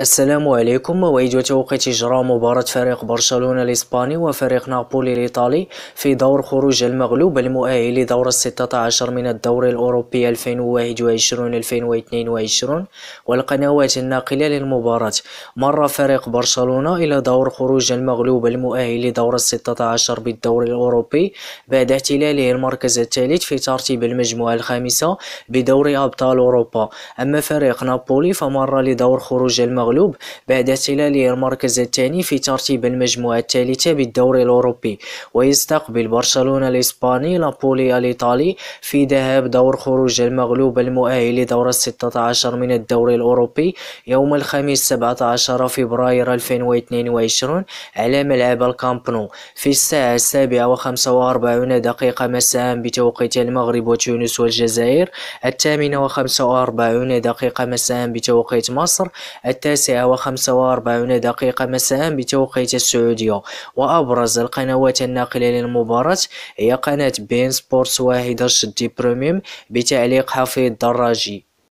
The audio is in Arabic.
السلام عليكم مواعيد وتوقيت إجراء مباراة فريق برشلونة الإسباني وفريق نابولي الإيطالي في دور خروج المغلوب المؤهل لدور ال16 من الدوري الأوروبي 2021-2022 والقنوات الناقلة للمباراة مر فريق برشلونة إلى دور خروج المغلوب المؤهل لدور ال16 بالدوري الأوروبي بعد احتلاله المركز الثالث في ترتيب المجموعة الخامسة بدوري أبطال أوروبا أما فريق نابولي فمر لدور خروج المغلوب المغلوب بعد احتلاله المركز الثاني في ترتيب المجموعة الثالثة بالدوري الأوروبي ويستقبل برشلونة الإسباني نابولي الإيطالي في ذهاب دور خروج المغلوب المؤهل لدور 16 من الدوري الأوروبي يوم الخميس 17 فبراير 2022 على ملعب الكامبنو في الساعة السابعة وخمسة وأربعون دقيقة مساء بتوقيت المغرب وتونس والجزائر الثامنة وخمسة وأربعون دقيقة مساء بتوقيت مصر التاسعة التاسعة وخمسة وأربعون دقيقة مساء بتوقيت السعودية وأبرز القنوات الناقلة للمباراة هي قناة بين سبورتس واحدة جدي بروميم بتعليق حفيظ دراجي